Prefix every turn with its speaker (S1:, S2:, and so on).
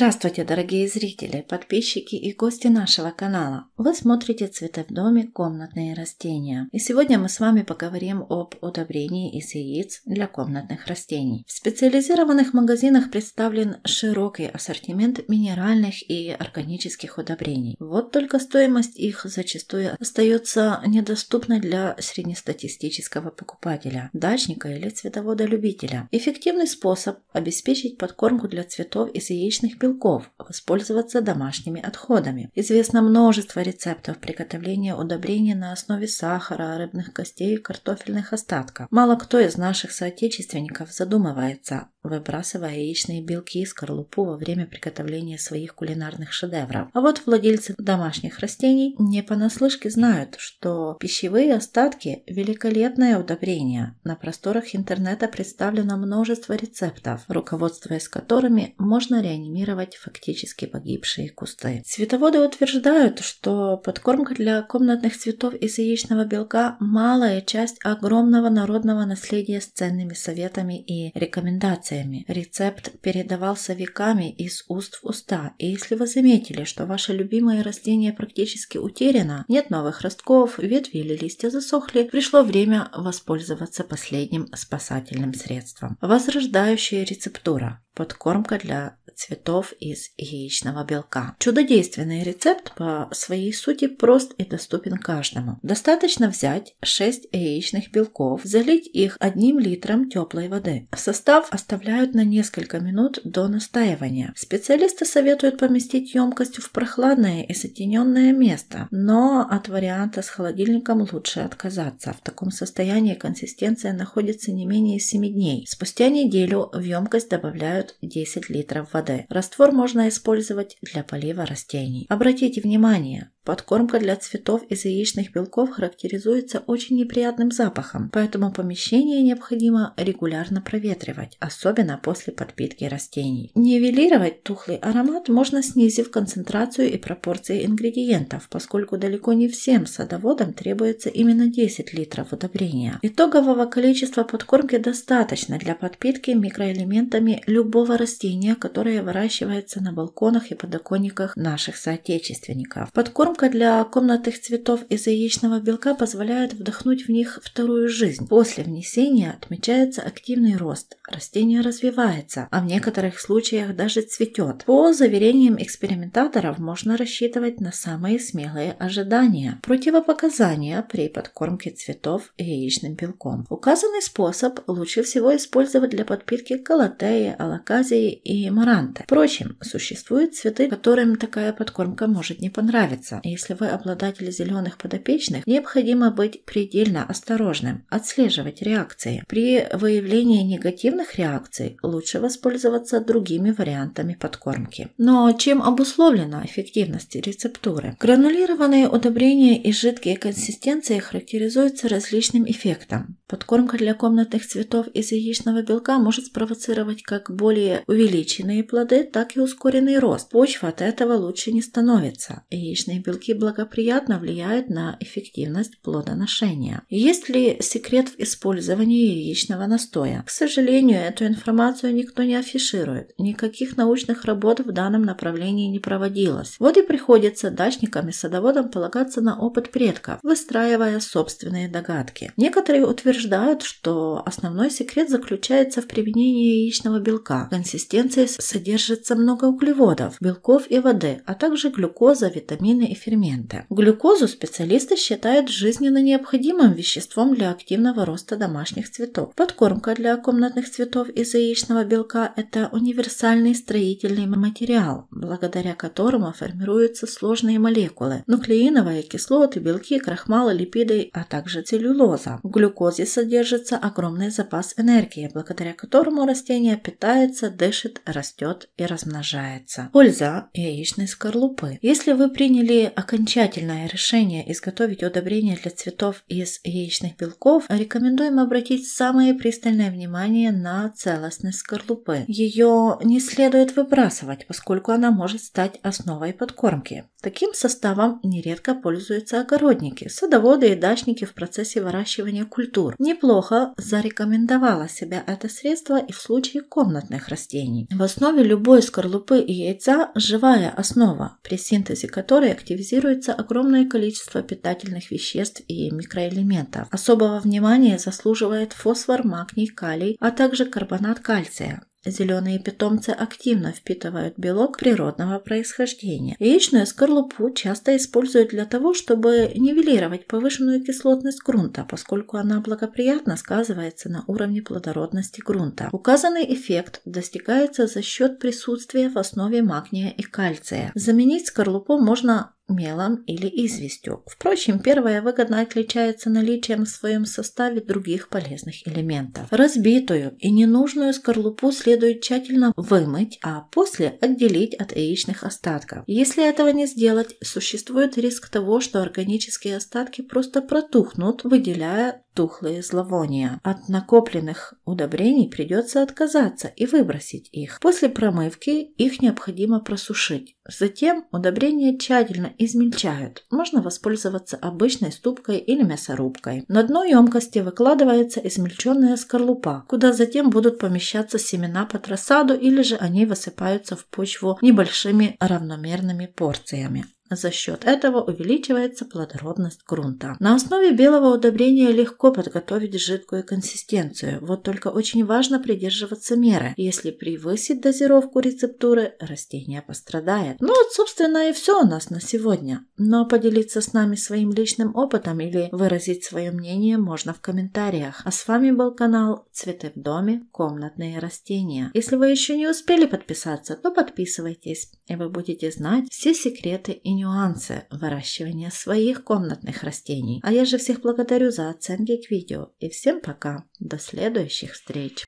S1: Здравствуйте, дорогие зрители, подписчики и гости нашего канала. Вы смотрите «Цветы в доме. Комнатные растения». И сегодня мы с вами поговорим об удобрении из яиц для комнатных растений. В специализированных магазинах представлен широкий ассортимент минеральных и органических удобрений. Вот только стоимость их зачастую остается недоступной для среднестатистического покупателя, дачника или цветовода-любителя. Эффективный способ обеспечить подкормку для цветов из яичных белков белков, воспользоваться домашними отходами. Известно множество рецептов приготовления удобрений на основе сахара, рыбных костей и картофельных остатков. Мало кто из наших соотечественников задумывается выбрасывая яичные белки и скорлупу во время приготовления своих кулинарных шедевров. А вот владельцы домашних растений не понаслышке знают, что пищевые остатки – великолепное удобрение. На просторах интернета представлено множество рецептов, руководствуясь которыми можно реанимировать фактически погибшие кусты. Цветоводы утверждают, что подкормка для комнатных цветов из яичного белка – малая часть огромного народного наследия с ценными советами и рекомендациями специями. Рецепт передавался веками из уст в уста, и если вы заметили, что ваше любимое растение практически утеряно, нет новых ростков, ветви или листья засохли, пришло время воспользоваться последним спасательным средством. Возрождающая рецептура подкормка для цветов из яичного белка. Чудодейственный рецепт по своей сути прост и доступен каждому. Достаточно взять 6 яичных белков, залить их одним литром теплой воды. Состав оставляют на несколько минут до настаивания. Специалисты советуют поместить емкость в прохладное и затененное место, но от варианта с холодильником лучше отказаться. В таком состоянии консистенция находится не менее 7 дней. Спустя неделю в емкость добавляют 10 литров воды. КПД. Раствор можно использовать для полива растений. Обратите внимание, Подкормка для цветов из яичных белков характеризуется очень неприятным запахом, поэтому помещение необходимо регулярно проветривать, особенно после подпитки растений. Нивелировать тухлый аромат можно снизив концентрацию и пропорции ингредиентов, поскольку далеко не всем садоводам требуется именно 10 литров удобрения. Итогового количества подкормки достаточно для подпитки микроэлементами любого растения, которое выращивается на балконах и подоконниках наших соотечественников. Подкорм Кормка для комнатных цветов из яичного белка позволяет вдохнуть в них вторую жизнь. После внесения отмечается активный рост, растение развивается, а в некоторых случаях даже цветет. По заверениям экспериментаторов можно рассчитывать на самые смелые ожидания. Противопоказания при подкормке цветов яичным белком. Указанный способ лучше всего использовать для подпитки калатеи, алаказии и маранта. Впрочем, существуют цветы, которым такая подкормка может не понравиться если вы обладатель зеленых подопечных, необходимо быть предельно осторожным, отслеживать реакции. При выявлении негативных реакций лучше воспользоваться другими вариантами подкормки. Но чем обусловлена эффективность рецептуры? Гранулированные удобрения и жидкие консистенции характеризуются различным эффектом. Подкормка для комнатных цветов из яичного белка может спровоцировать как более увеличенные плоды, так и ускоренный рост. Почва от этого лучше не становится. Яичные белки благоприятно влияют на эффективность плодоношения. Есть ли секрет в использовании яичного настоя? К сожалению, эту информацию никто не афиширует. Никаких научных работ в данном направлении не проводилось. Вот и приходится дачникам и садоводам полагаться на опыт предков, выстраивая собственные догадки. Некоторые утверждают, утверждают, что основной секрет заключается в применении яичного белка. В консистенции содержится много углеводов, белков и воды, а также глюкоза, витамины и ферменты. Глюкозу специалисты считают жизненно необходимым веществом для активного роста домашних цветов. Подкормка для комнатных цветов из яичного белка – это универсальный строительный материал, благодаря которому формируются сложные молекулы – нуклеиновые кислоты, белки, крахмалы, липиды, а также целлюлоза. В глюкозе содержится огромный запас энергии, благодаря которому растение питается, дышит, растет и размножается. Польза яичной скорлупы. Если вы приняли окончательное решение изготовить удобрение для цветов из яичных белков, рекомендуем обратить самое пристальное внимание на целостность скорлупы. Ее не следует выбрасывать, поскольку она может стать основой подкормки. Таким составом нередко пользуются огородники, садоводы и дачники в процессе выращивания культур. Неплохо зарекомендовало себя это средство и в случае комнатных растений. В основе любой скорлупы и яйца живая основа, при синтезе которой активизируется огромное количество питательных веществ и микроэлементов. Особого внимания заслуживает фосфор, магний, калий, а также карбонат кальция. Зеленые питомцы активно впитывают белок природного происхождения. Яичную скорлупу часто используют для того, чтобы нивелировать повышенную кислотность грунта, поскольку она благоприятно сказывается на уровне плодородности грунта. Указанный эффект достигается за счет присутствия в основе магния и кальция. Заменить скорлупу можно мелом или известью. Впрочем, первое выгодно отличается наличием в своем составе других полезных элементов. Разбитую и ненужную скорлупу следует тщательно вымыть, а после отделить от яичных остатков. Если этого не сделать, существует риск того, что органические остатки просто протухнут, выделяя тухлые зловония. От накопленных удобрений придется отказаться и выбросить их. После промывки их необходимо просушить. Затем удобрения тщательно измельчают. Можно воспользоваться обычной ступкой или мясорубкой. На дно емкости выкладывается измельченная скорлупа, куда затем будут помещаться семена под рассаду или же они высыпаются в почву небольшими равномерными порциями. За счет этого увеличивается плодородность грунта. На основе белого удобрения легко подготовить жидкую консистенцию. Вот только очень важно придерживаться меры. Если превысить дозировку рецептуры, растение пострадает. Ну вот, собственно, и все у нас на сегодня. Но поделиться с нами своим личным опытом или выразить свое мнение можно в комментариях. А с вами был канал «Цветы в доме. Комнатные растения». Если вы еще не успели подписаться, то подписывайтесь, и вы будете знать все секреты и нюансы выращивания своих комнатных растений. А я же всех благодарю за оценки к видео. И всем пока. До следующих встреч.